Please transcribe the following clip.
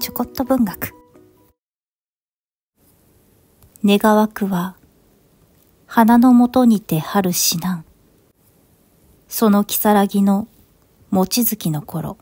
ちょこっと文学願わくは花のもとにて春死難。その如月の望月の頃